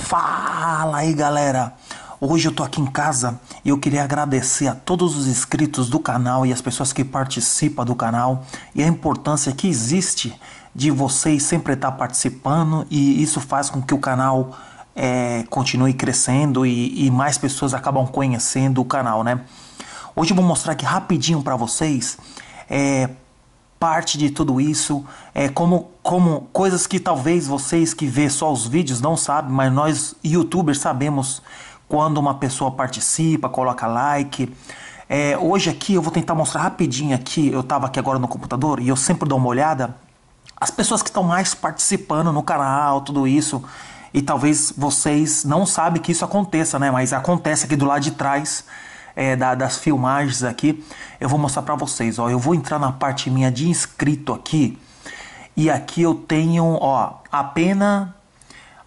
Fala aí galera! Hoje eu tô aqui em casa e eu queria agradecer a todos os inscritos do canal e as pessoas que participam do canal e a importância que existe de vocês sempre estar participando e isso faz com que o canal é, continue crescendo e, e mais pessoas acabam conhecendo o canal, né? Hoje eu vou mostrar aqui rapidinho para vocês é, parte de tudo isso, é como como coisas que talvez vocês que vê só os vídeos não sabem, mas nós youtubers sabemos quando uma pessoa participa, coloca like. É, hoje aqui eu vou tentar mostrar rapidinho aqui, eu estava aqui agora no computador e eu sempre dou uma olhada as pessoas que estão mais participando no canal, tudo isso. E talvez vocês não sabem que isso aconteça, né? Mas acontece aqui do lado de trás é, da, das filmagens aqui, eu vou mostrar para vocês. Ó, eu vou entrar na parte minha de inscrito aqui e aqui eu tenho ó apenas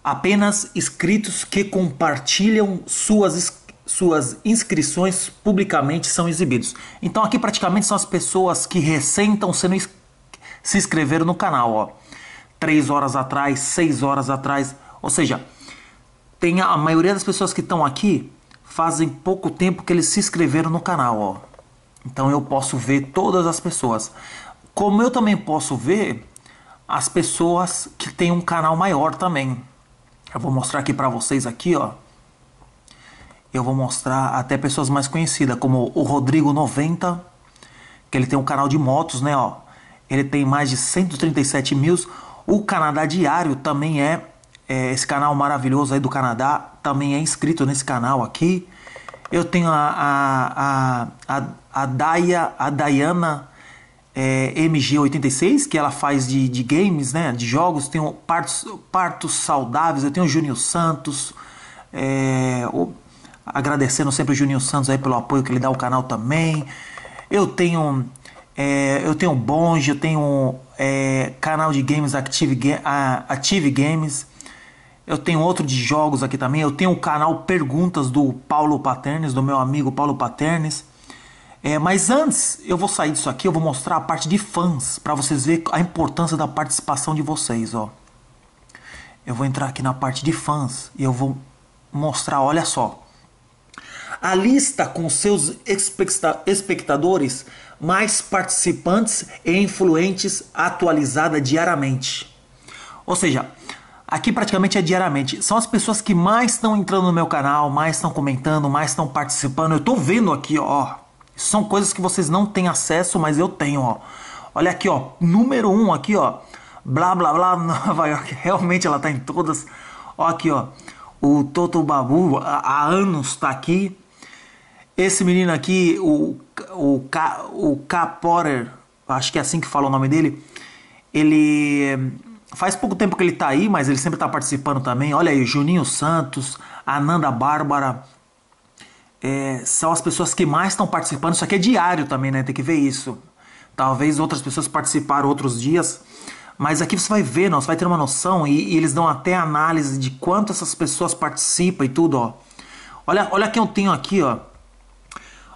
apenas inscritos que compartilham suas suas inscrições publicamente são exibidos. Então aqui praticamente são as pessoas que recém estão sendo se inscreveram no canal, ó. 3 horas atrás, 6 horas atrás, ou seja, tem a, a maioria das pessoas que estão aqui fazem pouco tempo que eles se inscreveram no canal, ó. Então eu posso ver todas as pessoas. Como eu também posso ver as pessoas que têm um canal maior também. Eu vou mostrar aqui para vocês aqui, ó. Eu vou mostrar até pessoas mais conhecidas, como o Rodrigo 90, que ele tem um canal de motos, né, ó. Ele tem mais de 137 mil. O Canadá Diário também é é, esse canal maravilhoso aí do Canadá, também é inscrito nesse canal aqui. Eu tenho a, a, a, a, Daya, a Dayana é, MG86, que ela faz de, de games, né, de jogos. Tenho partos, partos saudáveis, eu tenho o Juninho Santos, é, o, agradecendo sempre o Juninho Santos aí pelo apoio que ele dá ao canal também. Eu tenho é, eu tenho Bonge, eu tenho é, canal de games Active, Active Games, eu tenho outro de jogos aqui também. Eu tenho o canal Perguntas do Paulo Paternes, do meu amigo Paulo Paternes. É, mas antes, eu vou sair disso aqui, eu vou mostrar a parte de fãs para vocês verem a importância da participação de vocês, ó. Eu vou entrar aqui na parte de fãs e eu vou mostrar, olha só. A lista com seus espectadores mais participantes e influentes atualizada diariamente. Ou seja, Aqui praticamente é diariamente. São as pessoas que mais estão entrando no meu canal, mais estão comentando, mais estão participando. Eu estou vendo aqui, ó. São coisas que vocês não têm acesso, mas eu tenho, ó. Olha aqui, ó. Número 1 um aqui, ó. Blá, blá, blá, Nova York. Realmente ela está em todas. Ó aqui, ó. O Toto Babu há anos está aqui. Esse menino aqui, o, o, K, o K. Potter, acho que é assim que fala o nome dele. Ele Faz pouco tempo que ele está aí, mas ele sempre está participando também. Olha aí, Juninho Santos, Ananda Bárbara. É, são as pessoas que mais estão participando. Isso aqui é diário também, né? Tem que ver isso. Talvez outras pessoas participaram outros dias. Mas aqui você vai ver, nós vai ter uma noção e, e, eles dão até análise de quanto essas pessoas participam e tudo, ó. Olha, olha quem eu tenho aqui, ó.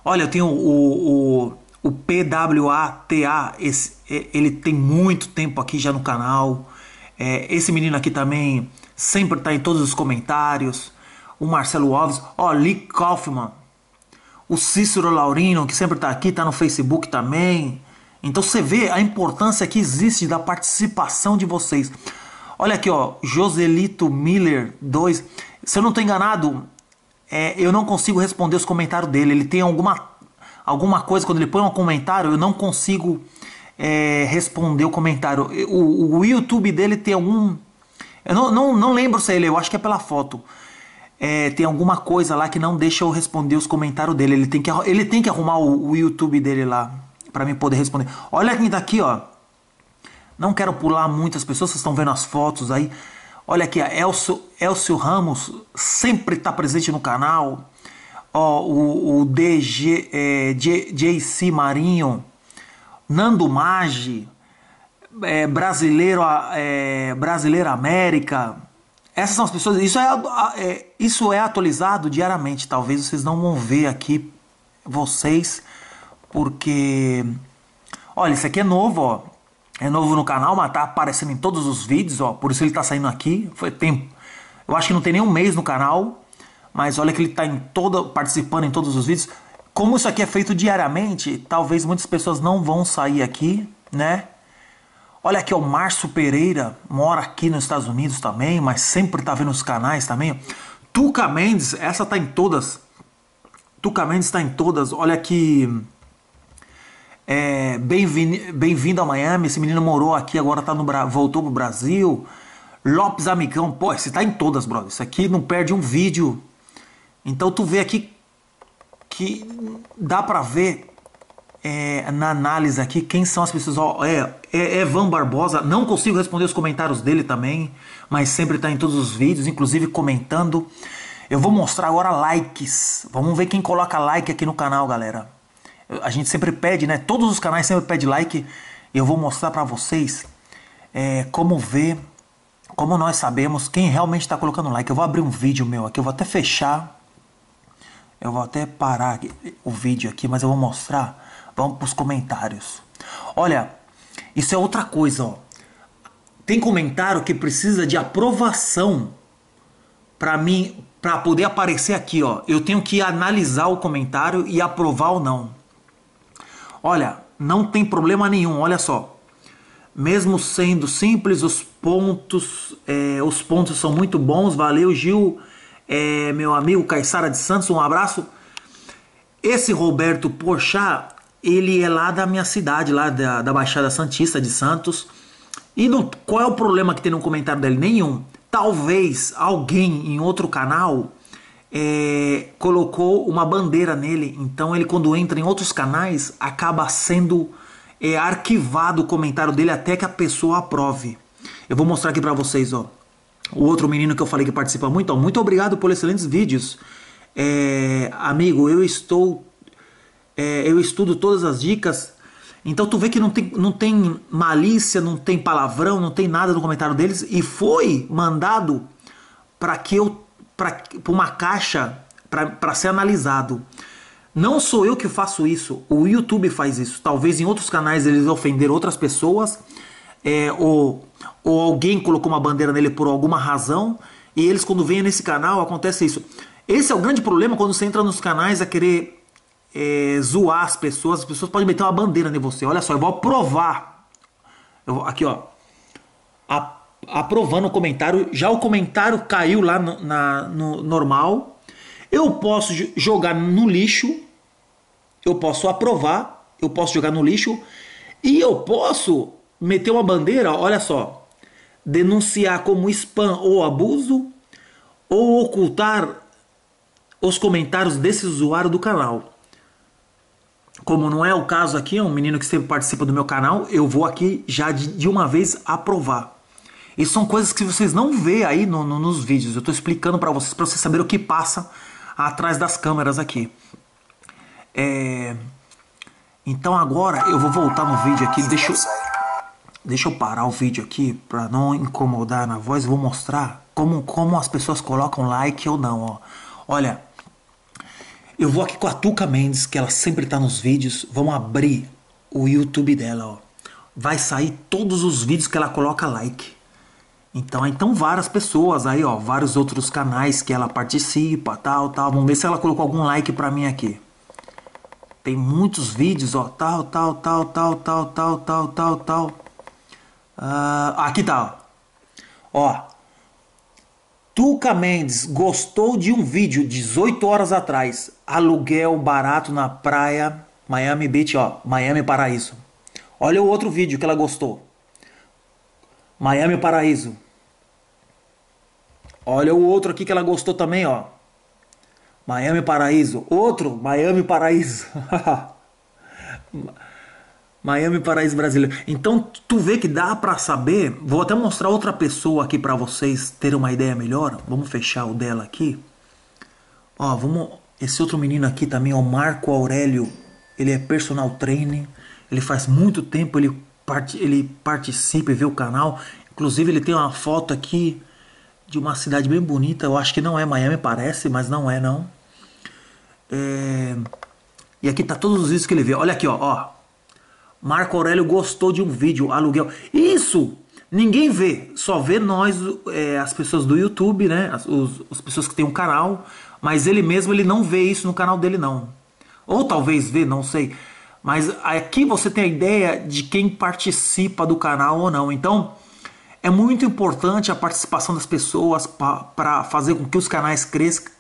Olha, eu tenho o, o, o PWATA, é, ele tem muito tempo aqui já no canal. É, esse menino aqui também sempre está em todos os comentários. O Marcelo Alves, ó, oh, Lee Kaufman. O Cícero Laurino, que sempre está aqui, está no Facebook também. Então você vê a importância que existe da participação de vocês. Olha aqui, ó, Joselito Miller 2. Se eu não estou enganado, é, eu não consigo responder os comentários dele. Ele tem alguma, alguma coisa, quando ele põe um comentário, eu não consigo é, responder o comentário. O, o, YouTube dele tem algum. Eu não, não, não lembro se é ele, eu acho que é pela foto. É, tem alguma coisa lá que não deixa eu responder os comentários dele. Ele tem que, ele tem que arrumar o, o YouTube dele lá para mim poder responder. Olha quem tá aqui, ó. Não quero pular muitas pessoas, vocês estão vendo as fotos aí. Olha aqui, a Elcio, Elcio Ramos sempre tá presente no canal. Ó, o, o DG, é, J, JC Marinho. Nando Maggi, é, brasileiro, é, brasileiro América. Essas são as pessoas. Isso é, é, isso é atualizado diariamente. Talvez vocês não vão ver aqui vocês, porque. Olha, isso aqui é novo, ó. É novo no canal, mas tá aparecendo em todos os vídeos, ó. Por isso ele tá saindo aqui. Foi tempo. Eu acho que não tem nenhum mês no canal, mas olha que ele tá em toda, participando em todos os vídeos. Como isso aqui é feito diariamente, talvez muitas pessoas não vão sair aqui, né? Olha aqui, o Márcio Pereira, mora aqui nos Estados Unidos também, mas sempre tá vendo os canais também. Tuca Mendes, essa tá em todas. Tuca Mendes tá em todas. Olha aqui. É, Bem-vindo bem a Miami. Esse menino morou aqui, agora tá no, voltou pro Brasil. Lopes Amigão, pô, esse tá em todas, brother. Isso aqui não perde um vídeo. Então tu vê aqui que dá para ver é, na análise aqui quem são as pessoas. É, é, é Evan Barbosa, não consigo responder os comentários dele também, mas sempre está em todos os vídeos, inclusive comentando. Eu vou mostrar agora likes. Vamos ver quem coloca like aqui no canal, galera. A gente sempre pede, né? Todos os canais sempre pede like. Eu vou mostrar para vocês é, como ver, como nós sabemos quem realmente está colocando like. Eu vou abrir um vídeo meu aqui, eu vou até fechar eu vou até parar o vídeo aqui, mas eu vou mostrar. Vamos para os comentários. Olha, isso é outra coisa, ó. Tem comentário que precisa de aprovação para mim, para poder aparecer aqui, ó. Eu tenho que analisar o comentário e aprovar ou não. Olha, não tem problema nenhum. Olha só, mesmo sendo simples, os pontos, é, os pontos são muito bons. Valeu, Gil é, meu amigo Caissara de Santos, um abraço. Esse Roberto Porchat, ele é lá da minha cidade, lá da, da Baixada Santista de Santos. E no, qual é o problema que tem no comentário dele? Nenhum. Talvez alguém em outro canal é, colocou uma bandeira nele. Então ele, quando entra em outros canais, acaba sendo é, arquivado o comentário dele até que a pessoa aprove. Eu vou mostrar aqui para vocês, ó o outro menino que eu falei que participa muito, ó, muito obrigado por excelentes vídeos. É, amigo, eu estou. É, eu estudo todas as dicas. Então tu vê que não tem, não tem malícia, não tem palavrão, não tem nada no comentário deles. E foi mandado para que eu. para uma caixa para ser analisado. Não sou eu que faço isso, o YouTube faz isso. Talvez em outros canais eles ofenderam outras pessoas é, ou, ou alguém colocou uma bandeira nele por alguma razão, e eles quando vêm nesse canal acontece isso. Esse é o grande problema quando você entra nos canais a querer é, zoar as pessoas, as pessoas podem meter uma bandeira em você. Olha só, eu vou aprovar. Eu vou, aqui, ó. A, aprovando o comentário. Já o comentário caiu lá no, na, no normal. Eu posso jogar no lixo. Eu posso aprovar. Eu posso jogar no lixo. E eu posso meteu uma bandeira, olha só, denunciar como spam ou abuso ou ocultar os comentários desse usuário do canal. Como não é o caso aqui, é um menino que sempre participa do meu canal, eu vou aqui já de, de uma vez aprovar. E são coisas que vocês não vê aí no, no, nos vídeos. Eu estou explicando para vocês, para vocês saberem o que passa atrás das câmeras aqui. É... Então agora eu vou voltar no vídeo aqui, deixa eu... Deixa eu parar o vídeo aqui para não incomodar na voz. Vou mostrar como, como as pessoas colocam like ou não. Ó. Olha, eu vou aqui com a Tuca Mendes, que ela sempre está nos vídeos. Vamos abrir o YouTube dela. Ó. Vai sair todos os vídeos que ela coloca like. Então, então várias pessoas aí, ó, vários outros canais que ela participa, tal, tal. Vamos ver se ela colocou algum like para mim aqui. Tem muitos vídeos, ó, tal, tal, tal, tal, tal, tal, tal, tal, tal. Uh, aqui tá. Ó. Tuca Mendes gostou de um vídeo 18 horas atrás. Aluguel barato na praia Miami Beach, ó. Miami Paraíso. Olha o outro vídeo que ela gostou. Miami Paraíso. Olha o outro aqui que ela gostou também, ó. Miami Paraíso. Outro Miami Paraíso. Miami Paraíso Brasileiro. Então tu vê que dá para saber. Vou até mostrar outra pessoa aqui para vocês terem uma ideia melhor. Vamos fechar o dela aqui. Ó, vamos. Esse outro menino aqui também, o Marco Aurélio. Ele é personal trainer. Ele faz muito tempo ele parte, ele participa e vê o canal. Inclusive ele tem uma foto aqui de uma cidade bem bonita. Eu acho que não é Miami, parece, mas não é não. É... E aqui tá todos os vídeos que ele vê. Olha aqui, ó. ó Marco Aurélio gostou de um vídeo, aluguel. Isso ninguém vê, só vê nós, é, as pessoas do YouTube, né? As, os, as pessoas que têm um canal, mas ele mesmo ele não vê isso no canal dele não. Ou talvez vê, não sei. Mas aqui você tem a ideia de quem participa do canal ou não. Então é muito importante a participação das pessoas para fazer com que os canais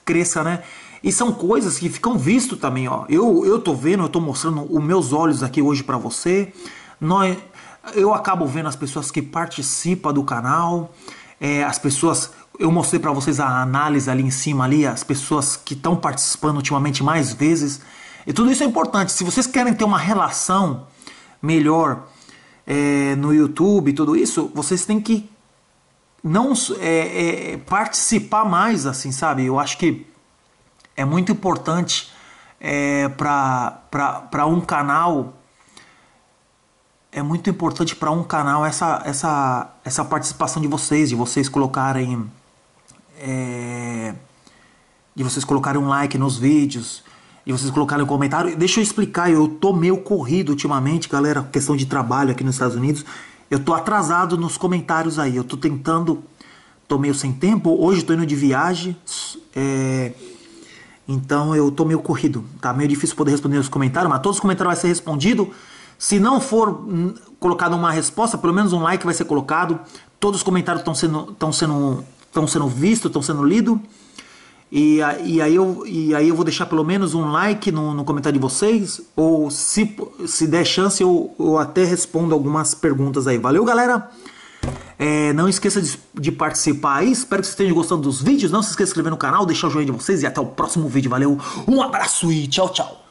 cresçam, né? E são coisas que ficam visto também, ó. Eu eu tô vendo, eu tô mostrando os meus olhos aqui hoje para você. Nós, eu acabo vendo as pessoas que participam do canal, é, as pessoas. Eu mostrei para vocês a análise ali em cima ali, as pessoas que estão participando ultimamente mais vezes. E tudo isso é importante. Se vocês querem ter uma relação melhor é, no YouTube, tudo isso, vocês têm que não é, é, participar mais, assim, sabe? Eu acho que é muito importante é, para um canal é muito importante para um canal essa, essa, essa participação de vocês, de vocês colocarem é, de vocês colocarem um like nos vídeos, e vocês colocarem um comentário. Deixa eu explicar, eu tô meio corrido ultimamente, galera, questão de trabalho aqui nos Estados Unidos. Eu tô atrasado nos comentários aí, eu tô tentando, tô meio sem tempo. Hoje tô indo de viagem, é, então eu tô meio corrido, tá meio difícil poder responder os comentários, mas todos os comentários vai ser respondido. Se não for hum, colocado uma resposta, pelo menos um like vai ser colocado. Todos os comentários estão sendo estão sendo estão sendo vistos, estão sendo lidos. E, e, aí eu, e aí eu vou deixar pelo menos um like no, no comentário de vocês. Ou se, se der chance, eu, eu até respondo algumas perguntas aí. Valeu, galera! É, não esqueça de, de, participar aí. Espero que vocês estejam gostando dos vídeos. Não se esqueça de se inscrever no canal, deixar o joinha de vocês e até o próximo vídeo. Valeu, um abraço e tchau, tchau.